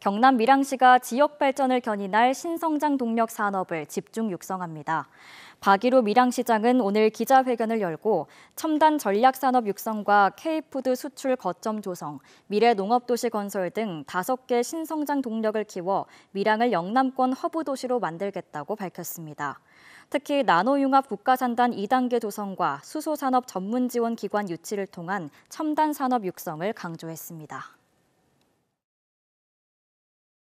경남 밀양시가 지역 발전을 견인할 신성장 동력 산업을 집중 육성합니다. 박일호 밀양시장은 오늘 기자회견을 열고 첨단 전략 산업 육성과 K푸드 수출 거점 조성, 미래 농업도시 건설 등 다섯 개 신성장 동력을 키워 밀양을 영남권 허브 도시로 만들겠다고 밝혔습니다. 특히 나노융합 국가산단 2단계 조성과 수소산업 전문지원기관 유치를 통한 첨단 산업 육성을 강조했습니다.